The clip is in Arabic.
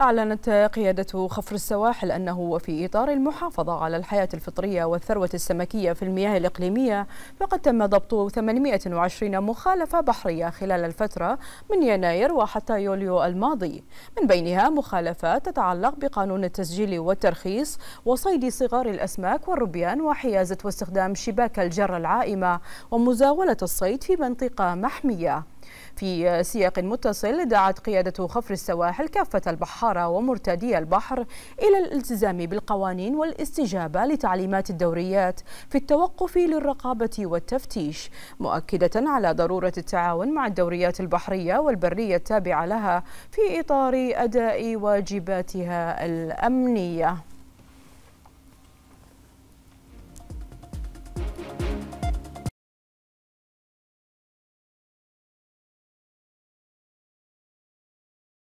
أعلنت قيادة خفر السواحل أنه في إطار المحافظة على الحياة الفطرية والثروة السمكية في المياه الإقليمية فقد تم ضبط 820 مخالفة بحرية خلال الفترة من يناير وحتى يوليو الماضي من بينها مخالفات تتعلق بقانون التسجيل والترخيص وصيد صغار الأسماك والربيان وحيازة واستخدام شباك الجرة العائمة ومزاولة الصيد في منطقة محمية في سياق متصل دعت قيادة خفر السواحل كافة البحارة ومرتادي البحر إلى الالتزام بالقوانين والاستجابة لتعليمات الدوريات في التوقف للرقابة والتفتيش مؤكدة على ضرورة التعاون مع الدوريات البحرية والبرية التابعة لها في إطار أداء واجباتها الأمنية